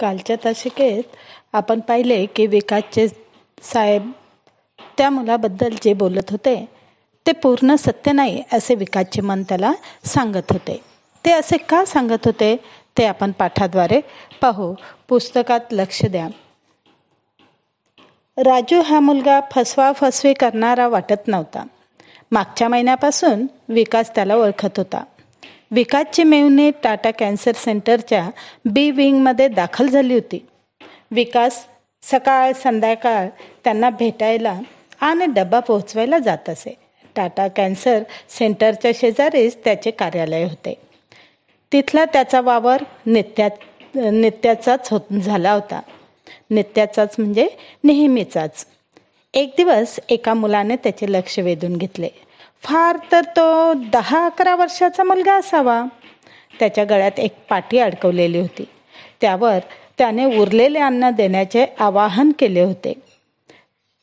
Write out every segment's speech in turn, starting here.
कालच्या तासिकेत आपण पाहिले की विकासचे साहेब त्या मुलाबद्दल जे बोलत होते ते पूर्ण सत्य नाही असे विकासचे मन त्याला सांगत होते ते असे का सांगत होते ते आपण पाठाद्वारे पाहू पुस्तकात लक्ष द्या राजू हा मुलगा फसवाफसवी करणारा वाटत नव्हता मागच्या महिन्यापासून विकास त्याला ओळखत होता विकासची मेवणे टाटा कॅन्सर सेंटरच्या बी विंगमध्ये दाखल झाली होती विकास सकाळ संध्याकाळ त्यांना भेटायला आणि डबा पोहोचवायला जात असे टाटा कॅन्सर सेंटरच्या शेजारीच त्याचे कार्यालय होते तिथला त्याचा वावर नित्या नित्याचाच हो झाला होता नित्याचाच म्हणजे नेहमीचाच एक दिवस एका मुलाने त्याचे लक्ष वेधून घेतले फार तर तो दहा अकरा वर्षाचा मुलगा असावा त्याच्या गळ्यात एक पाटी अडकवलेली होती त्यावर त्याने उरलेले अन्न देण्याचे आवाहन केले होते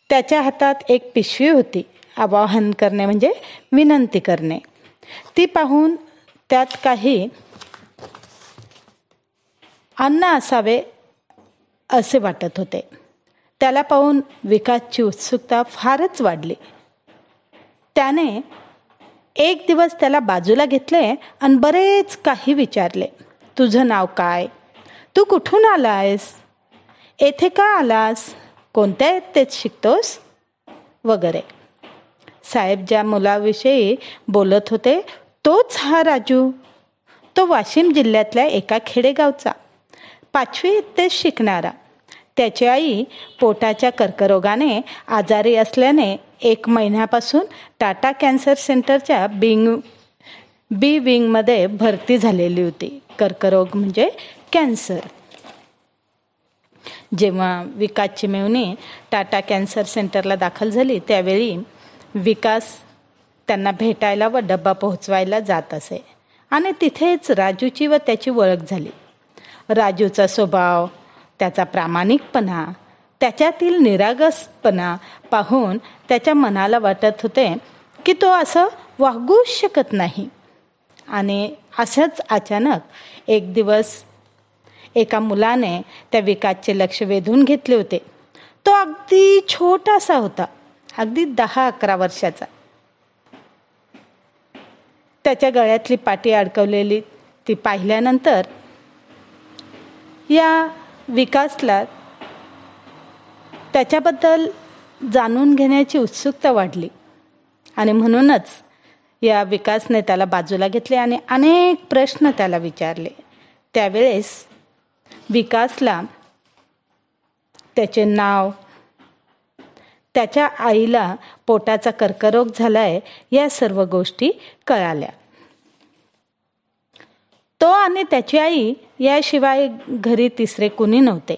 त्याच्या हातात एक पिशवी होती आवाहन करणे म्हणजे विनंती करणे ती पाहून त्यात काही अन्न असावे असे वाटत होते त्याला पाहून विकासची उत्सुकता फारच वाढली त्याने एक दिवस त्याला बाजूला घेतले आणि बरेच काही विचारले तुझं नाव काय तू कुठून आलायस येथे का आलास कोणत्या येतेत शिकतोस वगैरे साहेब ज्या मुलाविषयी बोलत होते तोच हा राजू तो वाशिम जिल्ह्यातल्या एका खेडेगावचा पाचवी ते शिकणारा त्याची आई पोटाच्या कर्करोगाने आजारी असल्याने एक महिन्यापासून टाटा कॅन्सर सेंटरच्या बिंग बी विंगमध्ये भरती झालेली होती कर्करोग म्हणजे कॅन्सर जेव्हा विकासची मेवणी टाटा कॅन्सर सेंटरला दाखल झाली त्यावेळी विकास त्यांना भेटायला व डब्बा पोहोचवायला जात असे आणि तिथेच राजूची व त्याची ओळख झाली राजूचा स्वभाव त्याचा प्रामाणिकपणा त्याच्यातील निरागसपणा पाहून त्याच्या मनाला वाटत होते की तो असं वागू शकत नाही आणि असंच अचानक एक दिवस एका मुलाने त्या विकासचे लक्ष वेधून घेतले होते तो अगदी छोटासा होता अगदी दहा अकरा वर्षाचा त्याच्या गळ्यातली पाटी अडकवलेली ती पाहिल्यानंतर या विकासला त्याच्याबद्दल जाणून घेण्याची उत्सुकता वाढली आणि म्हणूनच या विकासने त्याला बाजूला घेतले आणि अनेक प्रश्न त्याला विचारले त्यावेळेस विकासला त्याचे नाव त्याच्या आईला पोटाचा कर्करोग झाला आहे या सर्व गोष्टी कळाल्या तो आणि त्याची आई याशिवाय घरी तिसरे कुणी नव्हते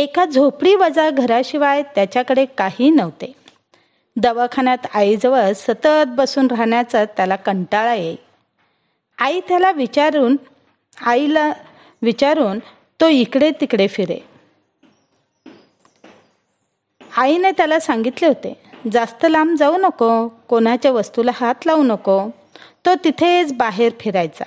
एका झोपडी वजा घराशिवाय त्याच्याकडे काही नव्हते दवाखान्यात आईजवळ सतत बसून राहण्याचा त्याला कंटाळा येई आई त्याला विचारून आईला विचारून तो इकडे तिकडे फिरे आईने त्याला सांगितले होते जास्त लांब जाऊ नको कोणाच्या वस्तूला हात लावू नको तो तिथेच बाहेर फिरायचा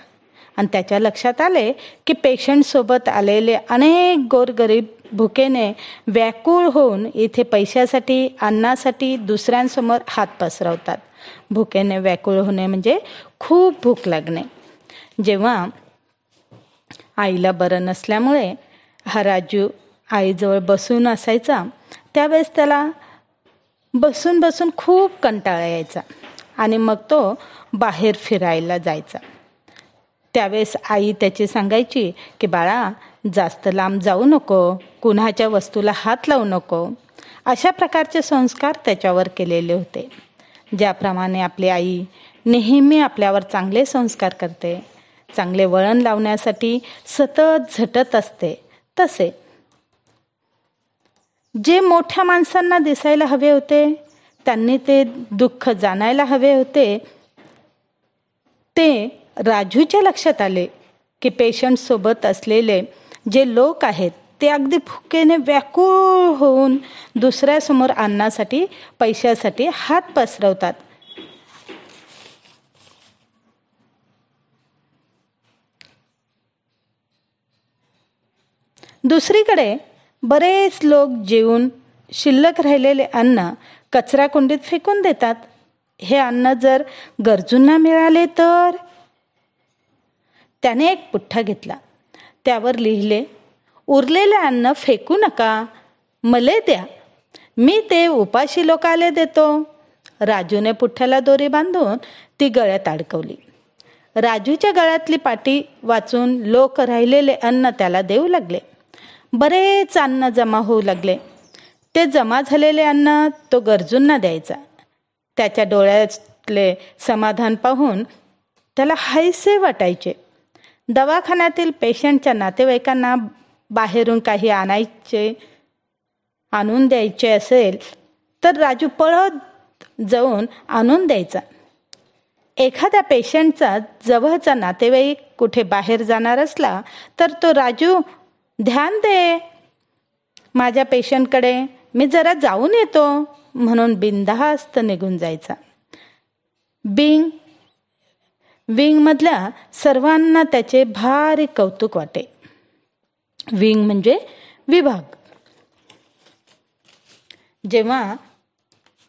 आणि त्याच्या लक्षात आले की पेशंटसोबत आलेले अनेक गोरगरीब भुकेने व्याकुळ होऊन इथे पैशासाठी अन्नासाठी दुसऱ्यांसमोर हात पसरवतात भुकेने व्याकुळ होणे म्हणजे खूप भूक लागणे जेव्हा आईला बरं नसल्यामुळे हा राजू आईजवळ बसून असायचा त्यावेळेस त्याला बसून बसून खूप कंटाळा यायचा आणि मग तो बाहेर फिरायला जायचा त्यावेळेस आई त्याची सांगायची की बाळा जास्त लांब जाऊ नको कुणाच्या वस्तूला हात लावू नको अशा प्रकारचे संस्कार त्याच्यावर केलेले होते ज्याप्रमाणे आपली आई नेहमी आपल्यावर चांगले संस्कार करते चांगले वळण लावण्यासाठी सतत झटत असते तसे जे मोठ्या माणसांना दिसायला हवे होते त्यांनी ते दुःख जाणायला हवे होते ते राजूच्या लक्षात आले की पेशंटसोबत असलेले जे लोक आहेत ते अगदी फुकेने व्याकुळ होऊन दुसऱ्यासमोर अन्नासाठी पैशासाठी हात पसरवतात दुसरीकडे बरेच लोक जेवून शिल्लक राहिलेले अन्न कचरा कुंडीत फेकून देतात हे अन्न जर गरजूंना मिळाले तर त्याने एक पुठ्ठा घेतला त्यावर लिहिले उरलेले अन्न फेकू नका मले द्या मी ते उपाशी लोकाले देतो राजूने पुठ्ठ्याला दोरी बांधून ती गळ्यात अडकवली राजूच्या गळ्यातली पाटी वाचून लोक राहिलेले अन्न त्याला देऊ लागले बरेच अन्न जमा होऊ लागले ते जमा झालेले अन्न तो गरजूंना द्यायचा त्याच्या डोळ्यातले समाधान पाहून त्याला हायसे वाटायचे दवाखान्यातील पेशंटच्या नातेवाईकांना बाहेरून काही आणायचे आणून द्यायचे असेल तर राजू पळत जाऊन आणून द्यायचा एखाद्या पेशंटचा जवळचा नातेवाईक कुठे बाहेर जाणार असला तर तो राजू ध्यान दे माझ्या पेशंटकडे मी जरा जाऊन येतो म्हणून बिनधास्त निघून जायचा बिंग विंगमधल्या सर्वांना त्याचे भारी कौतुक वाटे विंग म्हणजे विभाग जेव्हा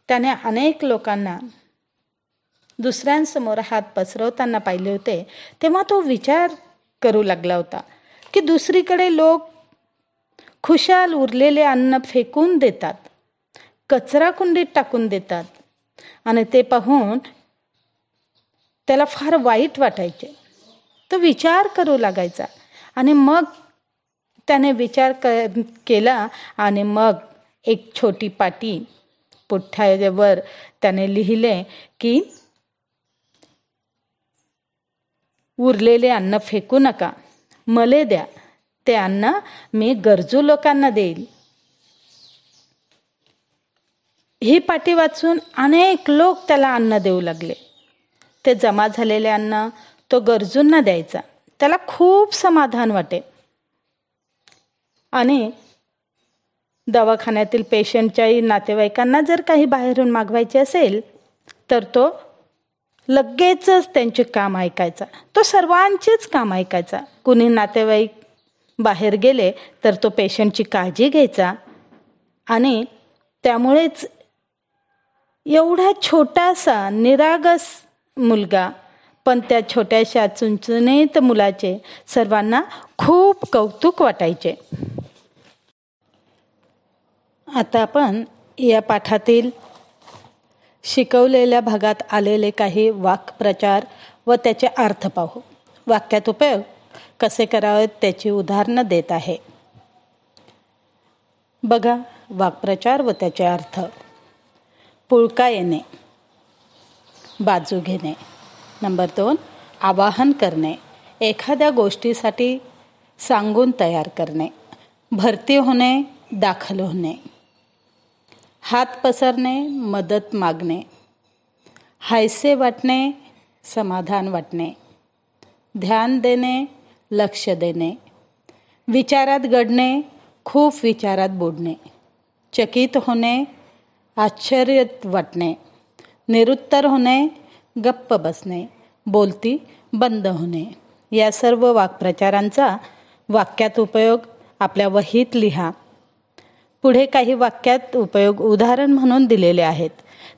त्याने अनेक लोकांना दुसऱ्यांसमोर हात पसरवताना पाहिले होते तेव्हा तो विचार करू लागला होता की दुसरीकडे लोक खुशाल उरलेले अन्न फेकून देतात कचरा कुंडीत टाकून देतात आणि ते पाहून त्याला फार वाईट वाटायचे तो विचार करू लागायचा आणि मग त्याने विचार क केला आणि मग एक छोटी पाटी पुठ्ठ्यावर त्याने लिहिले की उरलेले अन्न फेकू नका मले द्या ते अन्न मी गरजू लोकांना देईल ही पाटी वाचून अनेक लोक त्याला अन्न देऊ लागले ते जमा झालेल्यांना तो गरजूंना द्यायचा त्याला खूप समाधान वाटे आणि दवाखान्यातील पेशंटच्याही नातेवाईकांना जर काही बाहेरून मागवायचे असेल तर तो लगेचच त्यांचे काम ऐकायचा तो सर्वांचेच काम ऐकायचा कुणी नातेवाईक बाहेर गेले तर तो पेशंटची काळजी घ्यायचा आणि त्यामुळेच एवढा छोटासा निरागस मुलगा पण त्या छोट्याशा चुणचुणीत मुलाचे सर्वांना खूप कौतुक वाटायचे आता आपण या पाठातील शिकवलेल्या भागात आलेले काही वाक्प्रचार व त्याचे अर्थ पाहू वाक्यात उपयोग कसे करावेत त्याची उदाहरणं देत आहे बघा वाक्प्रचार व त्याचे अर्थ पुळका येणे बाजू घेणे नंबर दोन आवाहन करणे एखाद्या गोष्टीसाठी सांगून तयार करणे भरती होणे दाखल होणे हात पसरणे मदत मागणे हायसे वाटणे समाधान वाटणे ध्यान देणे लक्ष देणे विचारात घडणे खूप विचारात बुडणे चकित होणे आश्चर्य वाटणे निरुत्तर होणे गप्प बसणे बोलती बंद होणे या सर्व वाक्प्रचारांचा वाक्यात उपयोग आपल्या वहीत लिहा पुढे काही वाक्यात उपयोग उदाहरण म्हणून दिलेले आहेत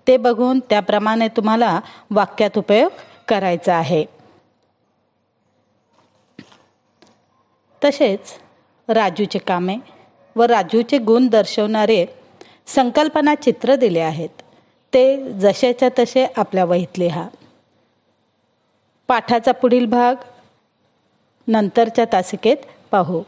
ते बघून त्याप्रमाणे तुम्हाला वाक्यात उपयोग करायचा आहे तसेच राजूचे कामे व राजूचे गुण दर्शवणारे संकल्पना चित्र दिले आहेत ते जशाच्या तसे आपल्या वहीत लिहा पाठाचा पुढील भाग नंतरच्या तासिकेत पाहू